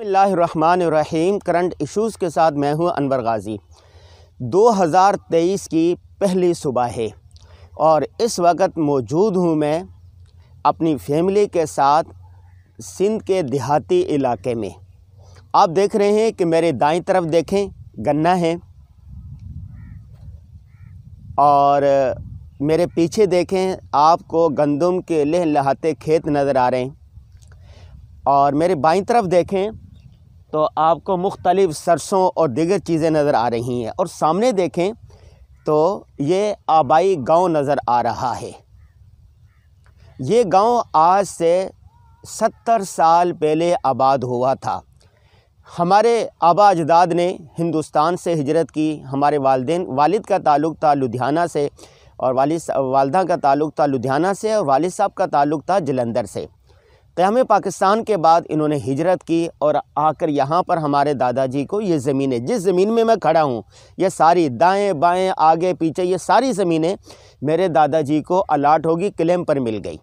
बसमीम current issues के साथ मैं हूं अनवर गाज़ी 2023 की पहली सुबह है और इस वक्त मौजूद हूं मैं अपनी फैमिली के साथ सिंध के देहाती इलाके में आप देख रहे हैं कि मेरे दाएं तरफ देखें गन्ना है और मेरे पीछे देखें आपको गंदम के लहलहाते खेत नज़र आ रहे हैं और मेरे बाईं तरफ देखें तो आपको मुख्तलिफ़ सरसों और दिगर चीज़ें नज़र आ रही हैं और सामने देखें तो ये आबाई गांव नज़र आ रहा है ये गांव आज से सत्तर साल पहले आबाद हुआ था हमारे आबा अजदाद ने हिंदुस्तान से हिजरत की हमारे वालदेन वालिद का ताल्लुक़ था लुधियाना से और वालिद वालदा का ताल्लुक़ था लुधियाना से और वालिद साहब का ताल्लुक़ था जलंधर से कहम पाकिस्तान के बाद इन्होंने हिजरत की और आकर यहाँ पर हमारे दादाजी को ये ज़मीनें जिस ज़मीन में मैं खड़ा हूँ ये सारी दाएं बाएं आगे पीछे ये सारी ज़मीनें मेरे दादाजी को अलाट होगी क्लेम पर मिल गई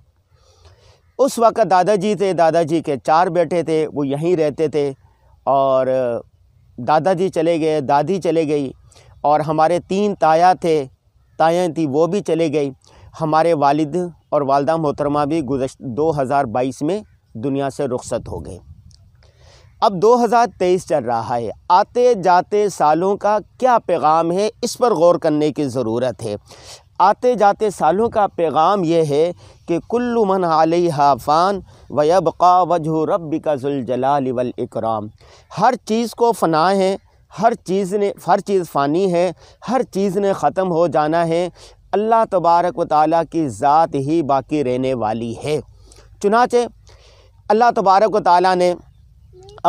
उस वक्त दादाजी थे दादाजी के चार बेटे थे वो यहीं रहते थे और दादाजी चले गए दादी चले गई और हमारे तीन ताया थे तायाँ थी वो भी चले गई हमारे वालिद और वालदा मोहतरमा भी गुजशत बाईस में दुनिया से रुखसत हो गए अब 2023 चल रहा है आते जाते सालों का क्या पैगाम है इस पर गौर करने की ज़रूरत है आते जाते सालों का पैगाम यह है कि कुल्लु मन आलही हाफ़ान वबका वजह रब का जुलजलाल वल इकराम हर चीज़ को फना है हर चीज़ ने हर चीज़ फ़ानी है हर चीज़ ने ख़त्म हो जाना है अल्लाह तबारक व ताली की ज़ात ही बाकी रहने वाली है चुनाचे अल्लाह तबारक व ताली ने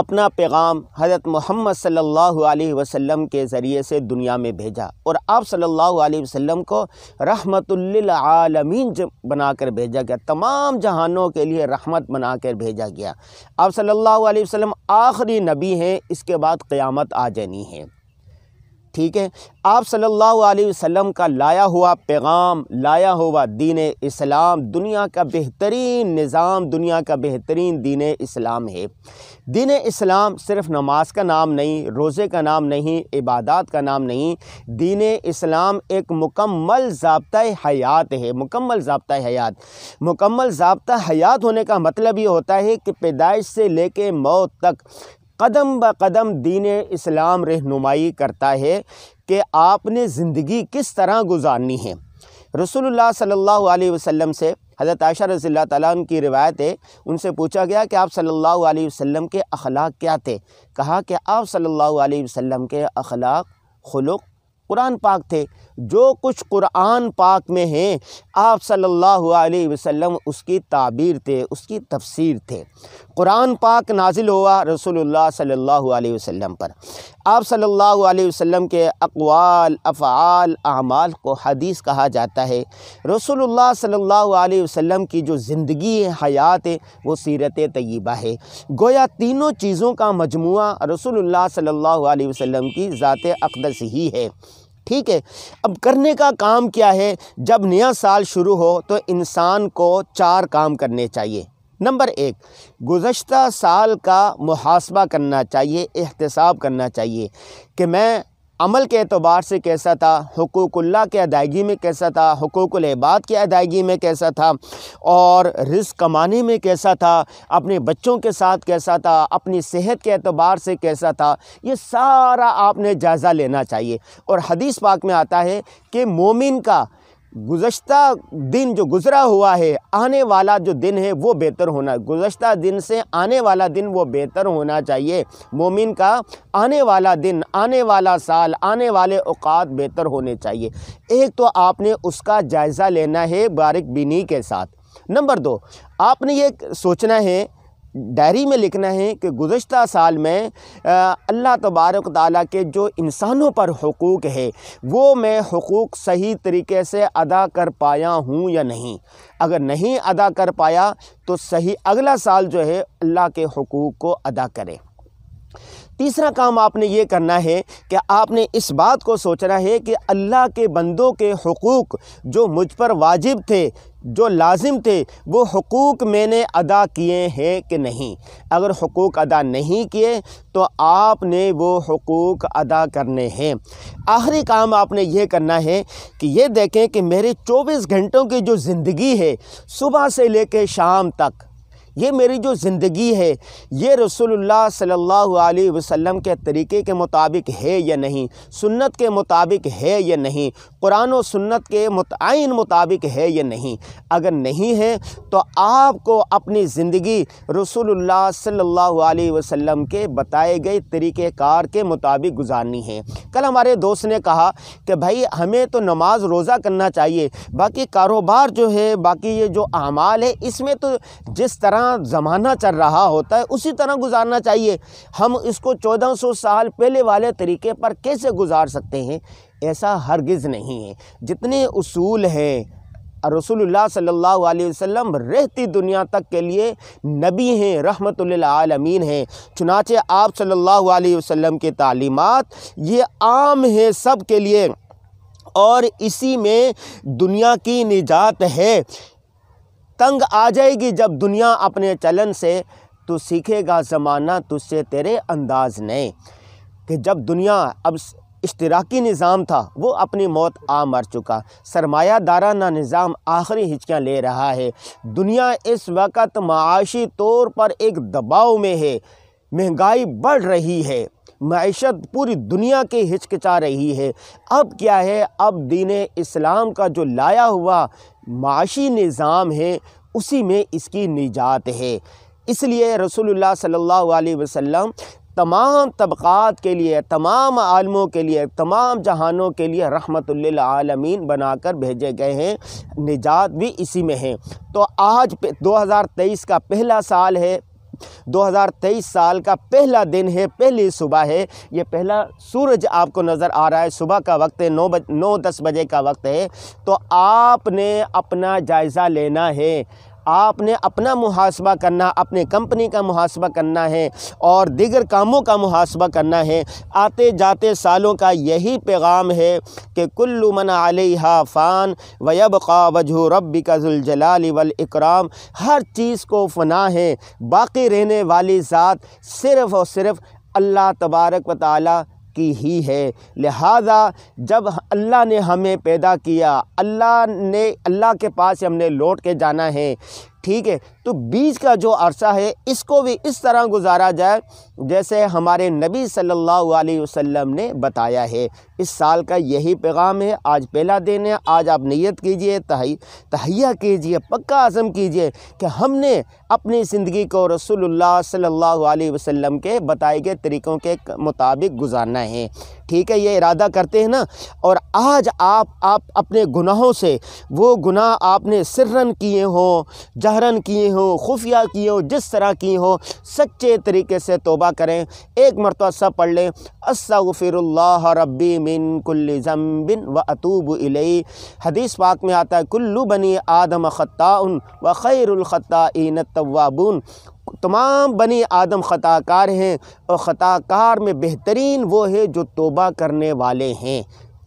अपना पैगाम हज़रत मोहम्मद सल्ला वसम के ज़रिए से दुनिया में भेजा और आप सल्लल्लाहु अलैहि को को बना कर भेजा गया तमाम जहानों के लिए रहमत बना कर भेजा गया आप सल्ला वसम आखिरी नबी हैं इसके बाद क़्यामत आ जानी है ठीक है आप सल्लल्लाहु अलैहि वसल्लम का लाया हुआ पैगाम लाया हुआ दीन इस्लाम दुनिया का बेहतरीन निज़ाम दुनिया का बेहतरीन दीन इस्लाम है दीन इस्लाम सिर्फ नमाज का नाम नहीं रोज़े का नाम नहीं इबादत का नाम नहीं दीन इस्लाम एक मुकम्मल जबता हयात है मुकम्मल जबता हयात मुकम्मल जबता हयात होने का मतलब ये होता है कि पैदाइश से लेके मौत तक कदम ब कदम दीन इस्लाम रहनुमाई करता है कि आपने ज़िंदगी किस तरह गुजारनी है रसूलुल्लाह सल्लल्लाहु अलैहि वसल्लम से हज़रत आयशा रज़ी तन की रिवायत है उनसे पूछा गया कि आप सल्लल्लाहु अलैहि वसल्लम के अखलाक क्या थे कहा कि आप सल्लल्लाहु अलैहि वसल्लम के अखलाक खुलुक कुरान पाक थे जो कुछ कुरान पाक में हैं आप सल्लल्लाहु अलैहि वसल्लम उसकी ताबीर थे उसकी तफसीर थे कुरान पाक नाजिल हुआ रसूलुल्लाह सल्लल्लाहु अलैहि वसल्लम पर आप सल्लल्लाहु अलैहि वसल्लम के अकवाल अफ़ाल अमाल को हदीस कहा जाता है रसूलुल्लाह सल्लल्लाहु अलैहि वसल्लम की जो ज़िंदगी है हयात है वो सीरत तय्यबा है गोया तीनों चीज़ों का मजमू रसूलुल्लाह सल्लल्लाहु अलैहि वसल्लम की ज़ात अकदस ही है ठीक है अब करने का काम क्या है जब नया साल शुरू हो तो इंसान को चार काम करने चाहिए नंबर एक गुज्त साल का मुहासबा करना चाहिए एहतसाब करना चाहिए कि मैं अमल के अतबार से कैसा था हकूक़ुल्ला के अदायगी में कैसा था हकूकबाद की अदायगी में कैसा था और रिस्क कमाने में कैसा था अपने बच्चों के साथ कैसा था अपनी सेहत के अतबार से कैसा था ये सारा आपने जायज़ा लेना चाहिए और हदीस पाक में आता है कि मोमिन का गुज्त दिन जो गुज़रा हुआ है आने वाला जो दिन है वो बेहतर होना गुज्त दिन से आने वाला दिन वो बेहतर होना चाहिए मोमिन का आने वाला दिन आने वाला साल आने वाले अवात बेहतर होने चाहिए एक तो आपने उसका जायज़ा लेना है बारिक बिनी के साथ नंबर दो आपने ये सोचना है डायरी में लिखना है कि गुज्त साल में अल्लाह तबारक ताली के जो इंसानों पर हकूक़ है वो मैं हकूक़ सही तरीके से अदा कर पाया हूँ या नहीं अगर नहीं अदा कर पाया तो सही अगला साल जो है अल्लाह के हकूक़ को अदा करें तीसरा काम आपने ये करना है कि आपने इस बात को सोचना है कि अल्लाह के बंदों के हकूक़ जो मुझ पर वाजिब थे जो लाजिम थे वो हकूक़ मैंने अदा किए हैं कि नहीं अगर हकूक़ अदा नहीं किए तो आपने वो हकूक़ अदा करने हैं आखिरी काम आपने ये करना है कि ये देखें कि मेरे 24 घंटों की जो ज़िंदगी है सुबह से लेकर शाम तक ये मेरी जो ज़िंदगी है ये रसोल्ला सल्ला वसम के तरीके के मुताबिक है या नहीं सुन्नत के मुताबिक है या नहीं कुरान और सुन्नत के मुतन मुताबिक है या नहीं अगर नहीं है तो आपको अपनी ज़िंदगी रसोल्ला सल्ला वसम के बताए गए तरीक़ार के मुताबिक गुजारनी है कल हमारे दोस्त ने कहा कि भाई हमें तो नमाज रोज़ा करना चाहिए बाकी कारोबार जो है बाकी ये जो अमाल है इसमें तो जिस तरह ज़माना चल रहा होता है उसी तरह गुजारना चाहिए हम इसको 1400 साल पहले वाले तरीके पर कैसे गुजार सकते हैं ऐसा हरगिज़ नहीं है जितने उसूल हैं रसोल्ला अलैहि वसल्लम रहती दुनिया तक के लिए नबी हैं रहमत आलमीन हैं चुनाचे आप सल्ला वसम के तालीमत ये आम है सब के लिए और इसी में दुनिया की निजात है तंग आ जाएगी जब दुनिया अपने चलन से तो सीखेगा ज़माना तुझसे तेरे अंदाज नए कि जब दुनिया अब इश्तराकी निज़ाम था वो अपनी मौत आ मर चुका सरमायादाराना निज़ाम आखिरी हिचकियाँ ले रहा है दुनिया इस वक्त माशी तौर पर एक दबाव में है महंगाई बढ़ रही है मीशत पूरी दुनिया की हिचकिचा रही है अब क्या है अब दीन इस्लाम का जो लाया हुआ माशी निज़ाम है उसी में इसकी निजात है इसलिए रसोल्ला सल्ला वसम तमाम तबक़ात के लिए तमाम आलमों के लिए तमाम जहानों के लिए रहमतुल्लामीन बनाकर भेजे गए हैं निजात भी इसी में है तो आज 2023 का पहला साल है 2023 साल का पहला दिन है पहली सुबह है ये पहला सूरज आपको नज़र आ रहा है सुबह का वक्त है नौ बज नौ दस बजे का वक्त है तो आपने अपना जायज़ा लेना है आपने अपना मुहासबा करना अपने कंपनी का मुहासबा करना है और दिगर कामों का मुहासबा करना है आते जाते सालों का यही पैगाम है कि कुल्लु मन आलिहा फ़ान वयब का वजह रबी का जुलजलाल वल इकराम हर चीज़ को फना है बाकी रहने वाली ज़ात सिर्फ़ और सिर्फ़ अल्लाह तबारक व की ही है लिहाजा जब अल्लाह ने हमें पैदा किया अल्लाह ने अल्लाह के पास हमने लौट के जाना है ठीक है तो बीज का जो अरसा है इसको भी इस तरह गुजारा जाए जैसे हमारे नबी सल्लल्लाहु अलैहि वसल्लम ने बताया है इस साल का यही पैगाम है आज पहला दिन है आज आप नियत कीजिए तहैया कीजिए पक्का आज़म कीजिए कि हमने अपनी ज़िंदगी को रसूलुल्लाह सल्लल्लाहु अलैहि वसल्लम के बताए गए तरीक़ों के मुताबिक गुजारना है ठीक है ये इरादा करते हैं ना और आज आप आप अपने गुनाहों से वो गुनाह आपने सिरन किए हों जह जहरन किए हों खुफिया किए हों जिस तरह किए हों सच्चे तरीके से तोबा करें एक मरतबा सब पढ़ लें असफ़िरल्ला रबी मिन कुल्ल ज़म्बिन व अतूब इलई हदीस पाक में आता है कुल्लु बनी आदम ख़त्ताउन व खैरखत्ता इन तवाबून तमाम बनी आदम ख़ताकार हैं और ख़ताकार में बेहतरीन वो है जो तोबा करने वाले हैं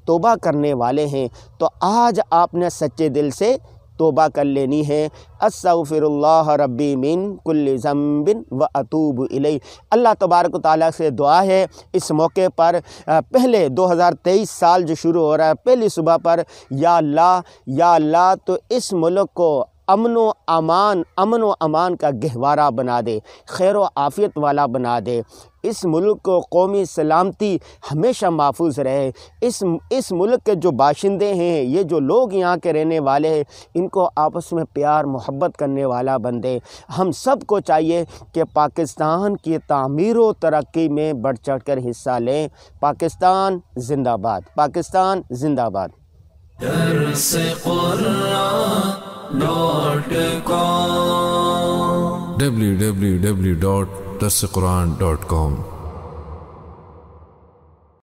तोबा करने वाले हैं तो आज आपने सच्चे दिल से तोबा कर लेनी है अस्फ़िरल्ला रबी मिन कुल्ल बिन व अतूब इलई अल्लाह तबारक ताली से दुआ है इस मौके पर पहले 2023 साल जो शुरू हो रहा है पहली सुबह पर या ला या ला तो इस मुल्क को अमन व अमान अमन व अमान का गहवारा बना दे खैर व आफियत वाला बना दे इस मुल्क को कौमी सलामती हमेशा महफूज रहे इस इस मुल्क के जो बाशिंदे हैं ये जो लोग यहाँ के रहने वाले हैं इनको आपस में प्यार मोहब्बत करने वाला बन दे हम सब को चाहिए कि पाकिस्तान की तमीर व तरक्की में बढ़ चढ़ कर हिस्सा लें पाकिस्तान जिंदाबाद पाकिस्तान जिंदाबाद www.dasquran.com